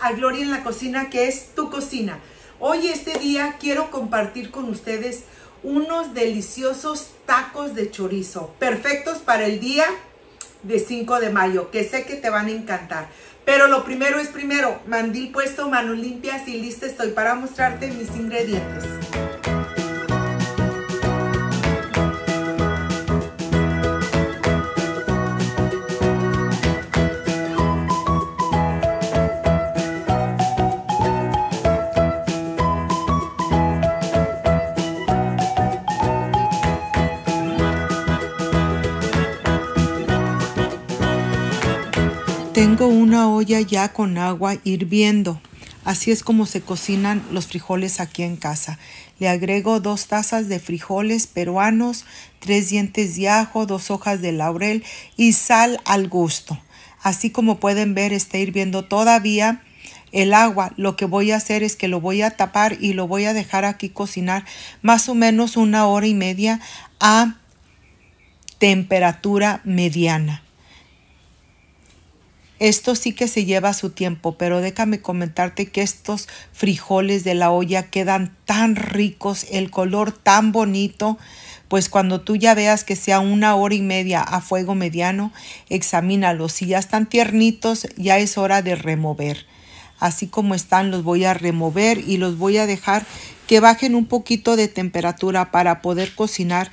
a Gloria en la Cocina, que es tu cocina. Hoy, este día, quiero compartir con ustedes unos deliciosos tacos de chorizo, perfectos para el día de 5 de mayo, que sé que te van a encantar. Pero lo primero es primero, mandil puesto, manos limpias y lista estoy para mostrarte mis ingredientes. Tengo una olla ya con agua hirviendo. Así es como se cocinan los frijoles aquí en casa. Le agrego dos tazas de frijoles peruanos, tres dientes de ajo, dos hojas de laurel y sal al gusto. Así como pueden ver, está hirviendo todavía el agua. Lo que voy a hacer es que lo voy a tapar y lo voy a dejar aquí cocinar más o menos una hora y media a temperatura mediana. Esto sí que se lleva su tiempo, pero déjame comentarte que estos frijoles de la olla quedan tan ricos, el color tan bonito, pues cuando tú ya veas que sea una hora y media a fuego mediano, examínalos. Si ya están tiernitos, ya es hora de remover. Así como están, los voy a remover y los voy a dejar que bajen un poquito de temperatura para poder cocinar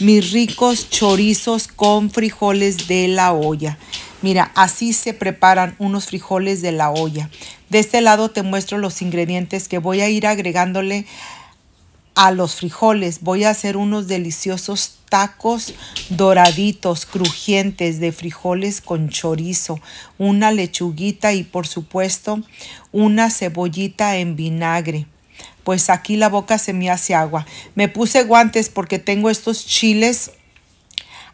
mis ricos chorizos con frijoles de la olla. Mira, así se preparan unos frijoles de la olla. De este lado te muestro los ingredientes que voy a ir agregándole a los frijoles. Voy a hacer unos deliciosos tacos doraditos, crujientes de frijoles con chorizo, una lechuguita y por supuesto una cebollita en vinagre pues aquí la boca se me hace agua. Me puse guantes porque tengo estos chiles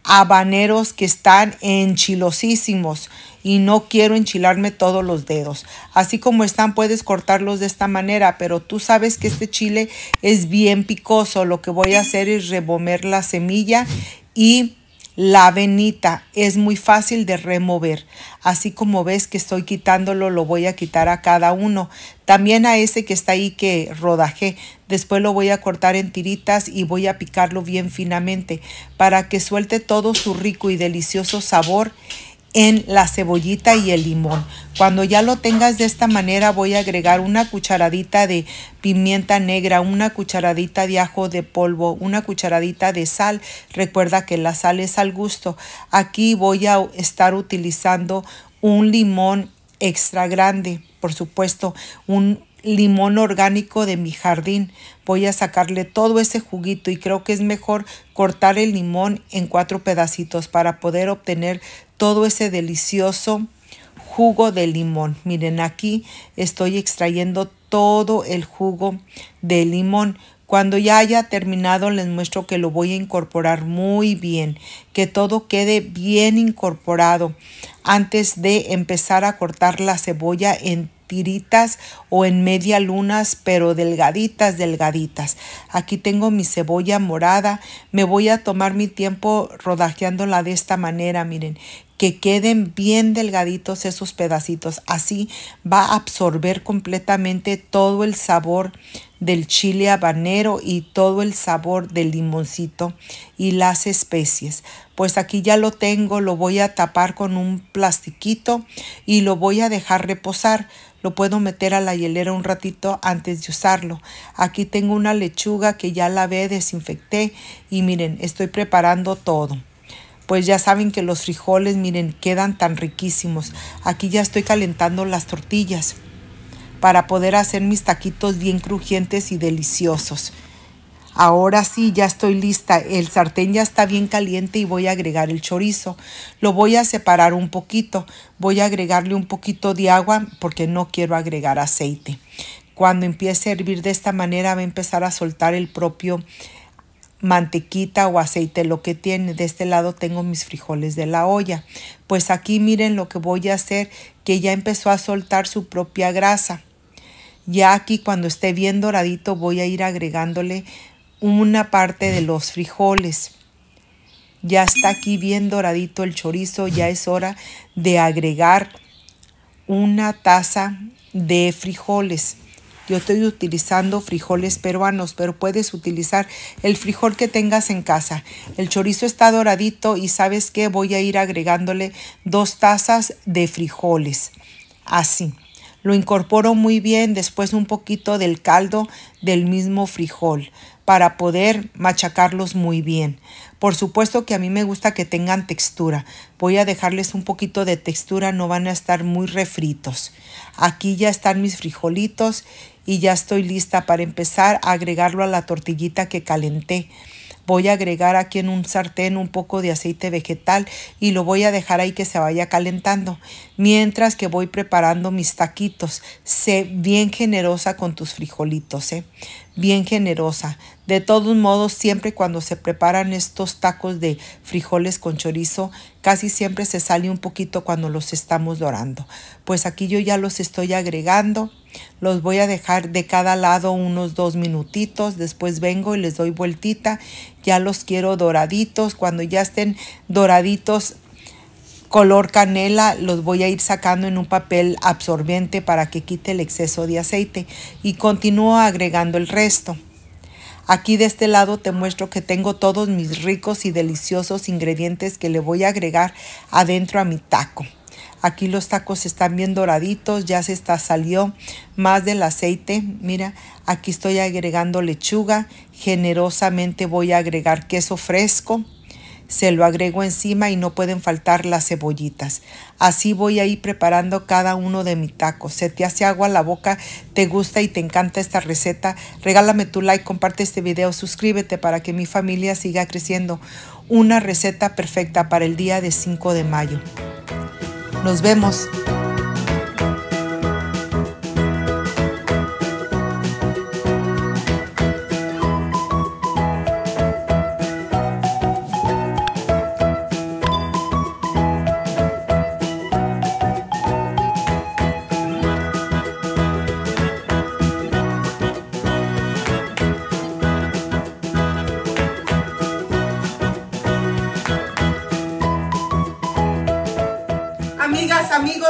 habaneros que están enchilosísimos y no quiero enchilarme todos los dedos. Así como están puedes cortarlos de esta manera, pero tú sabes que este chile es bien picoso. Lo que voy a hacer es rebomer la semilla y la venita es muy fácil de remover. Así como ves que estoy quitándolo, lo voy a quitar a cada uno. También a ese que está ahí que rodajé. Después lo voy a cortar en tiritas y voy a picarlo bien finamente para que suelte todo su rico y delicioso sabor en la cebollita y el limón. Cuando ya lo tengas de esta manera voy a agregar una cucharadita de pimienta negra, una cucharadita de ajo de polvo, una cucharadita de sal. Recuerda que la sal es al gusto. Aquí voy a estar utilizando un limón extra grande, por supuesto, un limón orgánico de mi jardín. Voy a sacarle todo ese juguito y creo que es mejor cortar el limón en cuatro pedacitos para poder obtener todo ese delicioso jugo de limón. Miren, aquí estoy extrayendo todo el jugo de limón. Cuando ya haya terminado les muestro que lo voy a incorporar muy bien, que todo quede bien incorporado antes de empezar a cortar la cebolla en tiritas o en media lunas, pero delgaditas, delgaditas. Aquí tengo mi cebolla morada. Me voy a tomar mi tiempo rodajeándola de esta manera, miren que queden bien delgaditos esos pedacitos. Así va a absorber completamente todo el sabor del chile habanero y todo el sabor del limoncito y las especies. Pues aquí ya lo tengo, lo voy a tapar con un plastiquito y lo voy a dejar reposar lo puedo meter a la hielera un ratito antes de usarlo. Aquí tengo una lechuga que ya la lavé, desinfecté y miren, estoy preparando todo pues ya saben que los frijoles, miren, quedan tan riquísimos. Aquí ya estoy calentando las tortillas para poder hacer mis taquitos bien crujientes y deliciosos. Ahora sí, ya estoy lista. El sartén ya está bien caliente y voy a agregar el chorizo. Lo voy a separar un poquito. Voy a agregarle un poquito de agua porque no quiero agregar aceite. Cuando empiece a hervir de esta manera va a empezar a soltar el propio mantequita o aceite, lo que tiene. De este lado tengo mis frijoles de la olla. Pues aquí miren lo que voy a hacer, que ya empezó a soltar su propia grasa. Ya aquí cuando esté bien doradito voy a ir agregándole una parte de los frijoles. Ya está aquí bien doradito el chorizo, ya es hora de agregar una taza de frijoles. Yo estoy utilizando frijoles peruanos, pero puedes utilizar el frijol que tengas en casa. El chorizo está doradito y sabes que voy a ir agregándole dos tazas de frijoles. Así. Lo incorporo muy bien, después un poquito del caldo del mismo frijol para poder machacarlos muy bien. Por supuesto que a mí me gusta que tengan textura. Voy a dejarles un poquito de textura, no van a estar muy refritos. Aquí ya están mis frijolitos y ya estoy lista para empezar a agregarlo a la tortillita que calenté. Voy a agregar aquí en un sartén un poco de aceite vegetal y lo voy a dejar ahí que se vaya calentando. Mientras que voy preparando mis taquitos. Sé bien generosa con tus frijolitos, ¿eh? Bien generosa. De todos modos, siempre cuando se preparan estos tacos de frijoles con chorizo, casi siempre se sale un poquito cuando los estamos dorando. Pues aquí yo ya los estoy agregando. Los voy a dejar de cada lado unos dos minutitos, después vengo y les doy vueltita. Ya los quiero doraditos, cuando ya estén doraditos color canela los voy a ir sacando en un papel absorbente para que quite el exceso de aceite y continúo agregando el resto. Aquí de este lado te muestro que tengo todos mis ricos y deliciosos ingredientes que le voy a agregar adentro a mi taco. Aquí los tacos están bien doraditos, ya se está, salió más del aceite. Mira, aquí estoy agregando lechuga, generosamente voy a agregar queso fresco, se lo agrego encima y no pueden faltar las cebollitas. Así voy a ir preparando cada uno de mis tacos. Se te hace agua la boca, te gusta y te encanta esta receta. Regálame tu like, comparte este video, suscríbete para que mi familia siga creciendo. Una receta perfecta para el día de 5 de mayo. Nos vemos.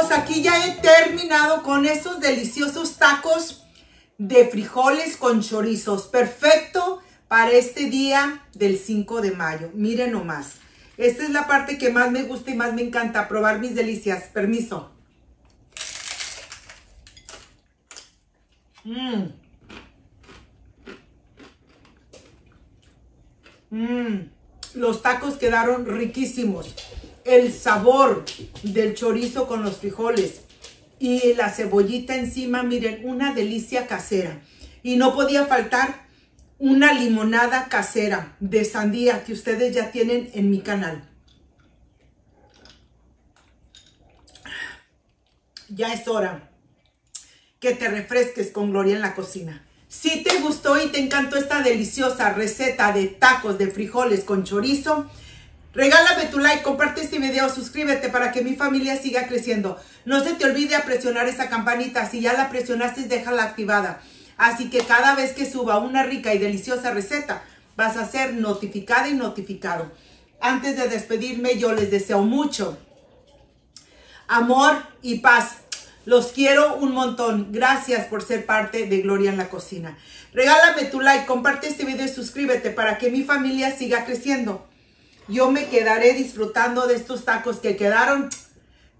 aquí ya he terminado con esos deliciosos tacos de frijoles con chorizos. Perfecto para este día del 5 de mayo. Miren nomás. Esta es la parte que más me gusta y más me encanta, probar mis delicias. Permiso. Mmm. Mmm. Los tacos quedaron riquísimos el sabor del chorizo con los frijoles y la cebollita encima, miren, una delicia casera. Y no podía faltar una limonada casera de sandía que ustedes ya tienen en mi canal. Ya es hora que te refresques con Gloria en la cocina. Si te gustó y te encantó esta deliciosa receta de tacos de frijoles con chorizo, Regálame tu like, comparte este video, suscríbete para que mi familia siga creciendo. No se te olvide presionar esa campanita. Si ya la presionaste, déjala activada. Así que cada vez que suba una rica y deliciosa receta, vas a ser notificada y notificado. Antes de despedirme, yo les deseo mucho amor y paz. Los quiero un montón. Gracias por ser parte de Gloria en la Cocina. Regálame tu like, comparte este video y suscríbete para que mi familia siga creciendo yo me quedaré disfrutando de estos tacos que quedaron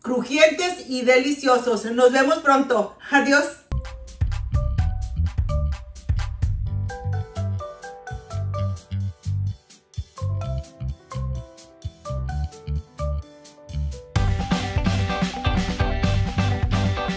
crujientes y deliciosos. Nos vemos pronto. Adiós.